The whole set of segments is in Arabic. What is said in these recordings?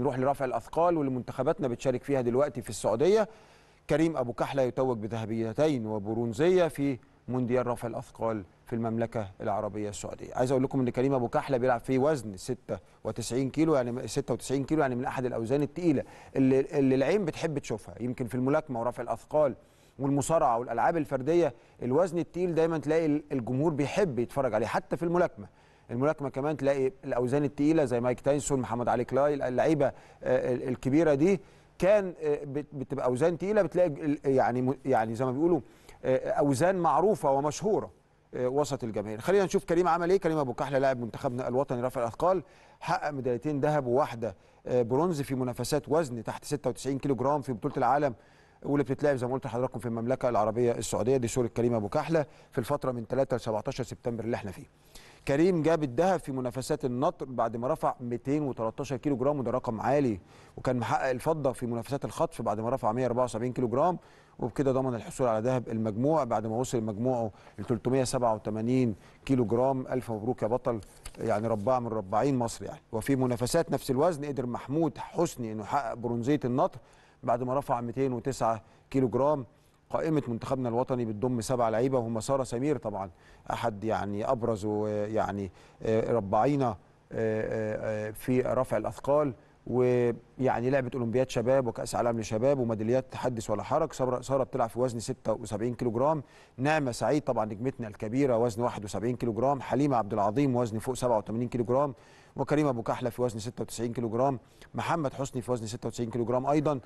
نروح لرفع الاثقال واللي منتخباتنا بتشارك فيها دلوقتي في السعوديه كريم ابو كحله يتوج بذهبيتين وبرونزيه في مونديال رفع الاثقال في المملكه العربيه السعوديه عايز اقول لكم ان كريم ابو كحله بيلعب في وزن 96 كيلو يعني 96 كيلو يعني من احد الاوزان الثقيله اللي, اللي العين بتحب تشوفها يمكن في الملاكمه ورفع الاثقال والمصارعه والالعاب الفرديه الوزن الثقيل دايما تلاقي الجمهور بيحب يتفرج عليه حتى في الملاكمه الملاكمه كمان تلاقي الاوزان الثقيله زي مايك تايسون محمد علي كلاي اللعيبه آه، الكبيره دي كان آه، بتبقى اوزان تقيله بتلاقي يعني يعني زي ما بيقولوا آه، اوزان معروفه ومشهوره وسط الجماهير خلينا نشوف كريم عمل ايه كريم ابو كحله لاعب منتخبنا الوطني رفع الاثقال حقق ميداليتين ذهب وواحده برونز في منافسات وزن تحت 96 كيلو جرام في بطوله العالم واللي بتتلعب زي ما قلت لحضراتكم في المملكه العربيه السعوديه دي صوره كريم ابو كحله في الفتره من 3 ل 17 سبتمبر اللي احنا فيه كريم جاب الذهب في منافسات النطر بعد ما رفع 213 كيلو جرام وده رقم عالي وكان محقق الفضه في منافسات الخطف بعد ما رفع 174 كيلو جرام وبكده ضمن الحصول على ذهب المجموع بعد ما وصل مجموعه ل 387 كيلو جرام الف مبروك يا بطل يعني رباع من رباعين مصر يعني وفي منافسات نفس الوزن قدر محمود حسني انه يحقق برونزيه النطر بعد ما رفع 209 كيلو جرام قائمه منتخبنا الوطني بتضم سبع لعيبه وهم ساره سمير طبعا احد يعني ابرز يعني آه، رباعينا آه، آه، في رفع الاثقال ويعني لعبت اولمبياد شباب وكاس عالم لشباب وميداليات تحدث ولا حرج ساره بتلعب في وزن 76 كيلو جرام نعمه سعيد طبعا نجمتنا الكبيره وزن 71 كيلو جرام حليمه عبد العظيم وزن فوق 87 كيلو جرام وكريم ابو كحله في وزن 96 كيلو جرام محمد حسني في وزن 96 كيلو جرام ايضا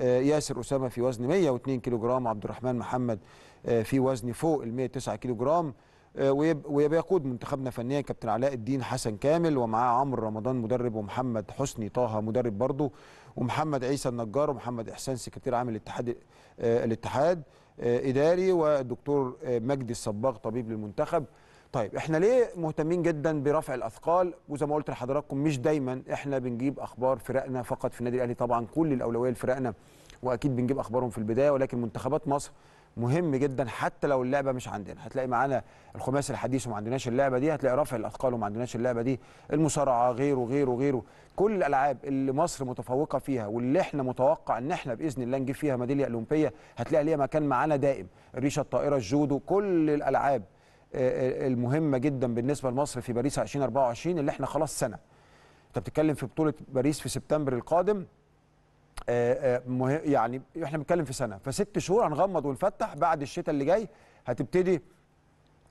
آه، ياسر اسامه في وزن 102 كيلو جرام عبد الرحمن محمد آه، في وزن فوق ال 109 كيلو جرام آه، وبيقود منتخبنا فنيا كابتن علاء الدين حسن كامل ومعاه عمرو رمضان مدرب ومحمد حسني طه مدرب برضه ومحمد عيسى النجار ومحمد احسان سكرتير عام الاتحاد آه، الاتحاد آه، اداري والدكتور مجدي الصباغ طبيب للمنتخب طيب احنا ليه مهتمين جدا برفع الاثقال وزي ما قلت لحضراتكم مش دايما احنا بنجيب اخبار فرقنا فقط في النادي الاهلي طبعا كل الاولويه لفرقنا واكيد بنجيب اخبارهم في البدايه ولكن منتخبات مصر مهم جدا حتى لو اللعبه مش عندنا هتلاقي معانا الخماس الحديث وما عندناش اللعبه دي هتلاقي رفع الاثقال وما عندناش اللعبه دي المصارعه غيره غيره غيره كل الالعاب اللي مصر متفوقه فيها واللي احنا متوقع ان احنا باذن الله نجيب فيها ميداليه اولمبيه هتلاقي ليها مكان معانا دائم الريشه الطائره الجودو كل الالعاب آه، آه، المهمه جدا بالنسبه لمصر في باريس 2024 اللي احنا خلاص سنه انت بتتكلم في بطوله باريس في سبتمبر القادم آه، آه، يعني احنا بنتكلم في سنه فست شهور هنغمض ونفتح بعد الشتاء اللي جاي هتبتدي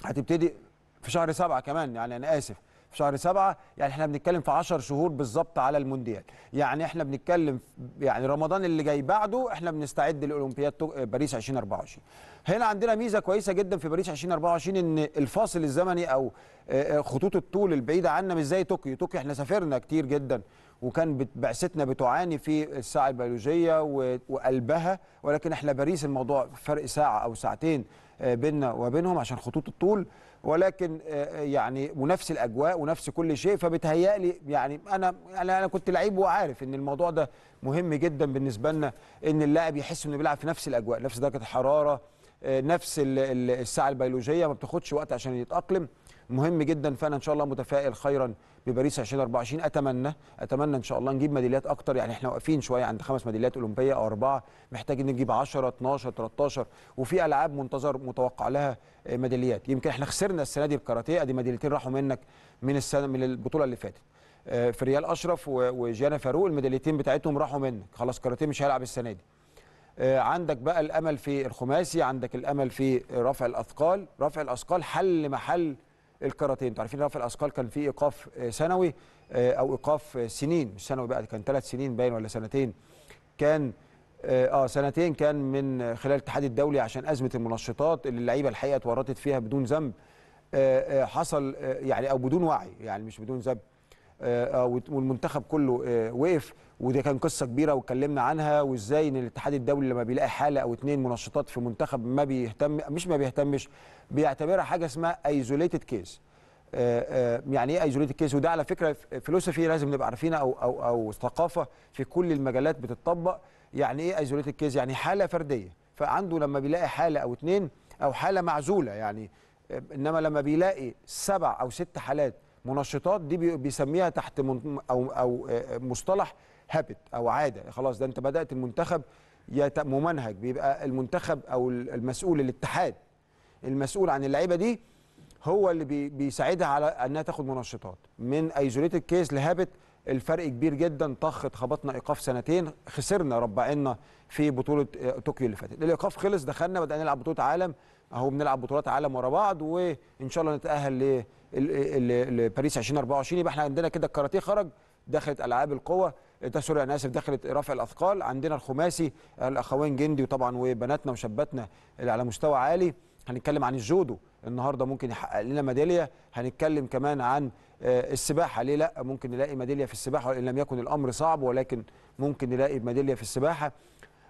هتبتدي في شهر سبعه كمان يعني انا اسف في شهر سبعة يعني احنا بنتكلم في 10 شهور بالظبط على المونديال يعني احنا بنتكلم يعني رمضان اللي جاي بعده احنا بنستعد لاولمبياد باريس 2024 هنا عندنا ميزه كويسه جدا في باريس 2024 ان الفاصل الزمني او آه، خطوط الطول البعيده عنا مش زي طوكيو طوكيو احنا سافرنا كتير جدا وكان بعثتنا بتعاني في الساعه البيولوجيه وقلبها ولكن احنا باريس الموضوع فرق ساعه او ساعتين آه، بيننا وبينهم عشان خطوط الطول ولكن آه، آه، يعني ونفس الاجواء ونفس كل شيء فبتهيألي يعني انا انا انا كنت لعيب وعارف ان الموضوع ده مهم جدا بالنسبه لنا ان اللاعب يحس انه بيلعب في نفس الاجواء نفس درجه الحراره نفس الساعه البيولوجيه ما بتاخدش وقت عشان يتاقلم مهم جدا فانا ان شاء الله متفائل خيرا بباريس 2024 اتمنى اتمنى ان شاء الله نجيب ميداليات اكتر يعني احنا واقفين شويه عند خمس ميداليات اولمبيه او اربعه محتاجين نجيب 10 12 13 وفي العاب منتظر متوقع لها ميداليات يمكن احنا خسرنا السنه دي الكاراتيه ادي ميداليتين راحوا منك من السنه من البطوله اللي فاتت آه، فريال اشرف وجيانا فاروق الميداليتين بتاعتهم راحوا منك خلاص كاراتيه مش هيلعب السنه دي آه، عندك بقى الامل في الخماسي عندك الامل في رفع الاثقال رفع الاثقال حل محل الكاراتيه انتوا عارفين رفع الاثقال كان في ايقاف آه، سنوي آه، او ايقاف سنين مش سنوي بقى كان ثلاث سنين باين ولا سنتين كان اه سنتين كان من خلال الاتحاد الدولي عشان ازمه المنشطات اللي اللعيبه الحقيقه اتورطت فيها بدون ذنب حصل يعني او بدون وعي يعني مش بدون ذنب آه، آه، والمنتخب كله آه، وقف ودي كان قصه كبيره واتكلمنا عنها وازاي ان الاتحاد الدولي لما بيلاقي حاله او اثنين منشطات في منتخب ما بيهتم مش ما بيهتمش بيعتبرها حاجه اسمها ايزوليتد كيس يعني ايه ايزوليتد كيس وده على فكره فلوسفي لازم نبقى عارفينها او او او ثقافه في كل المجالات بتطبق يعني ايه ايزوليتد كيس يعني حاله فرديه فعنده لما بيلاقي حاله او اثنين او حاله معزوله يعني انما لما بيلاقي سبع او ست حالات منشطات دي بيسميها تحت من او او آه، مصطلح هابت او عاده خلاص ده انت بدات المنتخب ممنهج بيبقى المنتخب او المسؤول الاتحاد المسؤول عن اللعيبه دي هو اللي بيساعدها على انها تاخد منشطات من ايزوليتد كيس لهابت الفرق كبير جدا طخ اتخبطنا ايقاف سنتين خسرنا ربعنا في بطوله آه، طوكيو اللي فاتت الايقاف خلص دخلنا بدانا نلعب بطوله عالم اهو بنلعب بطولات عالم ورا بعض وان شاء الله نتاهل لباريس 2024 يبقى احنا عندنا كده الكاراتيه خرج دخلت العاب القوه إيه سوري انا اسف دخلت رفع الاثقال عندنا الخماسي الاخوين جندي وطبعا وبناتنا وشاباتنا اللي على مستوى عالي هنتكلم عن الجودو النهارده ممكن يحقق لنا ميداليه هنتكلم كمان عن آه، السباحه ليه لا ممكن نلاقي ميداليه في السباحه وان لم يكن الامر صعب ولكن ممكن نلاقي ميداليه في السباحه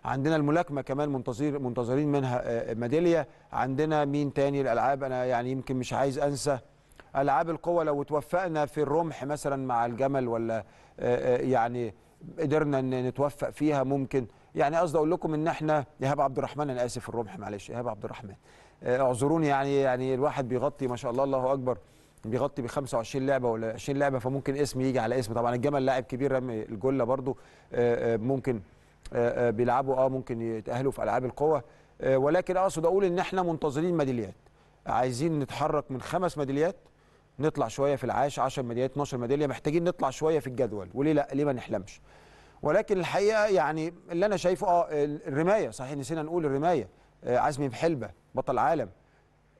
عندنا الملاكمه كمان منتظر منتظرين منها آه، آه، ميداليه عندنا مين تاني الالعاب انا يعني يمكن مش عايز انسى العاب القوه لو توفقنا في الرمح مثلا مع الجمل ولا آه، يعني قدرنا نتوفق فيها ممكن يعني قصدي اقول لكم ان احنا ايهاب عبد الرحمن انا اسف الرمح معلش ايهاب عبد الرحمن اعذروني يعني يعني الواحد بيغطي ما شاء الله الله اكبر بيغطي ب 25 لعبه ولا 20 لعبه فممكن اسم يجي على اسم طبعا الجمل لاعب كبير رمي الجله برضو ممكن آه، آه، بيلعبوا اه ممكن يتاهلوا في العاب القوى آه، ولكن اقصد اقول ان احنا منتظرين ميداليات عايزين نتحرك من خمس ميداليات نطلع شويه في العاش 10 ميداليات 12 ميداليه محتاجين نطلع شويه في الجدول وليه لا ليه ما نحلمش ولكن الحقيقه يعني اللي انا شايفه اه الرمايه صحيح نسينا نقول الرمايه عزمي بحلبه بطل عالم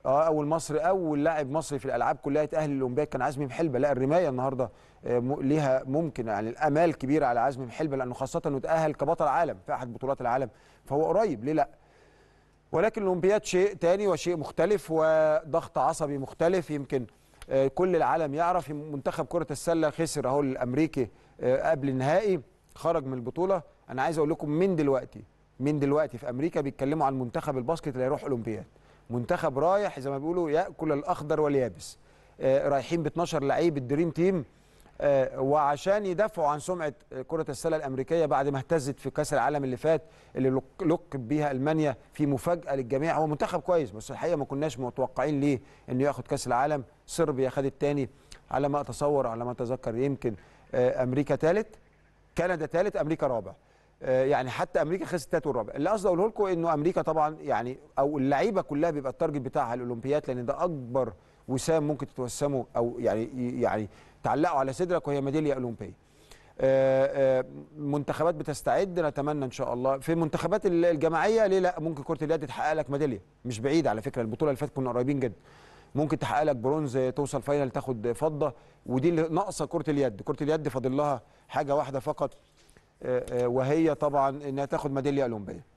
اه اول مصر اول لاعب مصري في الالعاب كلها يتاهل للاولمبياد كان عزمي محلبه لا الرمايه النهارده آه، ليها ممكن يعني الامال كبيره على عزمي محلبه لانه خاصه انه تاهل كبطل عالم في احد بطولات العالم فهو قريب ليه لا ولكن الاولمبياد شيء تاني وشيء مختلف وضغط عصبي مختلف يمكن آه، كل العالم يعرف منتخب كره السله خسر اهو الامريكي آه، قبل النهائي خرج من البطوله انا عايز اقول لكم من دلوقتي من دلوقتي في امريكا بيتكلموا عن منتخب الباسكت اللي هيروح اولمبياد منتخب رايح زي ما بيقولوا ياكل الاخضر واليابس آه، رايحين ب 12 لعيب الدريم تيم آه، وعشان يدافعوا عن سمعه كره السله الامريكيه بعد ما اهتزت في كاس العالم اللي فات اللي لقب بها المانيا في مفاجاه للجميع هو منتخب كويس بس الحقيقه ما كناش متوقعين ليه انه ياخد كاس العالم صربيا خدت تاني على ما اتصور على ما اتذكر يمكن آه، امريكا ثالث كندا ثالث امريكا رابع آه، يعني حتى امريكا خسرت الثالث والرابع اللي قصدي اقوله لكم انه امريكا طبعا يعني او اللعيبه كلها بيبقى التارجت بتاعها الاولمبيات لان ده اكبر وسام ممكن تتوسمه او يعني يعني تعلقه على صدرك وهي ميداليه اولمبيه آه، آه، منتخبات بتستعد نتمنى ان شاء الله في منتخبات الجماعيه ليه لا ممكن كره اليد تحقق لك ميداليه مش بعيد على فكره البطوله اللي فاتت كنا قريبين جدا ممكن تحقق لك برونز توصل فاينل تاخد فضه ودي اللي ناقصه كره اليد كره اليد فاضل لها حاجه واحده فقط آه، آه، وهي طبعا انها تاخد ميداليه اولمبيه